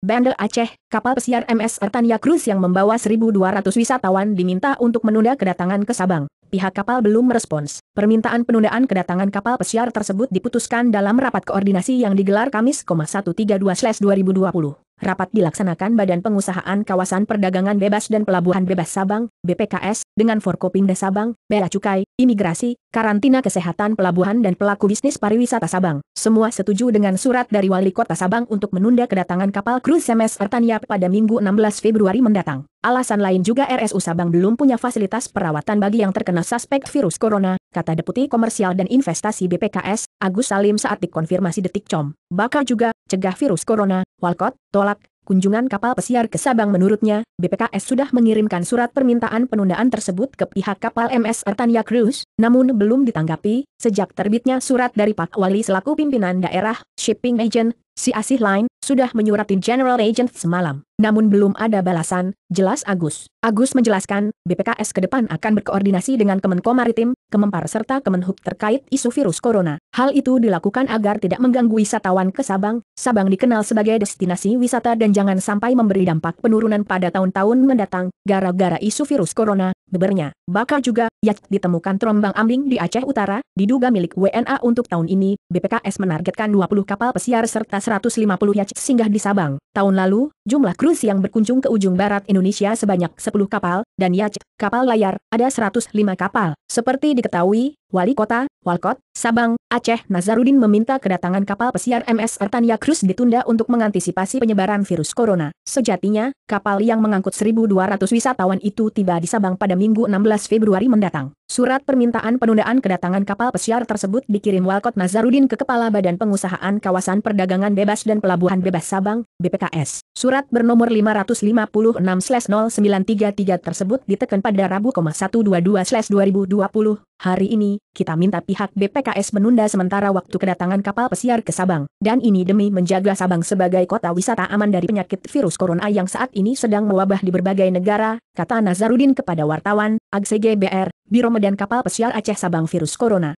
Bandar Aceh, kapal pesiar MS Artania Cruise yang membawa 1.200 wisatawan diminta untuk menunda kedatangan ke Sabang pihak kapal belum merespons. Permintaan penundaan kedatangan kapal pesiar tersebut diputuskan dalam rapat koordinasi yang digelar Kamis, 132/2020. Rapat dilaksanakan Badan Pengusahaan Kawasan Perdagangan Bebas dan Pelabuhan Bebas Sabang, BPKS, dengan Forkopimda Sabang, Bea Cukai, Imigrasi, Karantina Kesehatan Pelabuhan dan Pelaku Bisnis Pariwisata Sabang. Semua setuju dengan surat dari Wali Kota Sabang untuk menunda kedatangan kapal kru MS Artania pada Minggu 16 Februari mendatang. Alasan lain juga RSU Sabang belum punya fasilitas perawatan bagi yang terkena suspek virus corona, kata Deputi Komersial dan Investasi BPKS, Agus Salim saat dikonfirmasi Detikcom. com. juga, cegah virus corona, Walcott, tolak, Kunjungan kapal pesiar ke Sabang menurutnya, BPKS sudah mengirimkan surat permintaan penundaan tersebut ke pihak kapal MS Artania Cruise, namun belum ditanggapi, sejak terbitnya surat dari Pak Wali selaku pimpinan daerah, Shipping Agent, si Asih Line, sudah menyuratin General Agent semalam. Namun belum ada balasan, jelas Agus. Agus menjelaskan, BPKS ke depan akan berkoordinasi dengan Kemenko Maritim, Kemempar serta Kemenhub terkait isu virus corona. Hal itu dilakukan agar tidak mengganggu wisatawan ke Sabang. Sabang dikenal sebagai destinasi wisata dan jangan sampai memberi dampak penurunan pada tahun-tahun mendatang, gara-gara isu virus corona, bebernya. Bakal juga, yak ditemukan terombang ambing di Aceh Utara, diduga milik WNA untuk tahun ini, BPKS menargetkan 20 kapal pesiar serta 150 yacht singgah di Sabang. Tahun lalu, jumlah krus yang berkunjung ke ujung barat Indonesia sebanyak 10 kapal, dan yacht, kapal layar, ada 105 kapal. Seperti diketahui, Wali Kota, Walkot, Sabang, Aceh Aceh, Nazarudin meminta kedatangan kapal pesiar MS Artania Cruz ditunda untuk mengantisipasi penyebaran virus corona. Sejatinya, kapal yang mengangkut 1.200 wisatawan itu tiba di Sabang pada Minggu 16 Februari mendatang. Surat permintaan penundaan kedatangan kapal pesiar tersebut dikirim Walkot Nazarudin ke Kepala Badan Pengusahaan Kawasan Perdagangan Bebas dan Pelabuhan Bebas Sabang, BPKS. Surat bernomor 556-09333 tersebut diteken pada Rabu, 122-2020 Hari ini, kita minta pihak BPKS menunda sementara waktu kedatangan kapal pesiar ke Sabang, dan ini demi menjaga Sabang sebagai kota wisata aman dari penyakit virus corona yang saat ini sedang mewabah di berbagai negara, kata Nazarudin kepada wartawan, AGCGBR, Biro Medan Kapal Pesiar Aceh Sabang Virus Corona.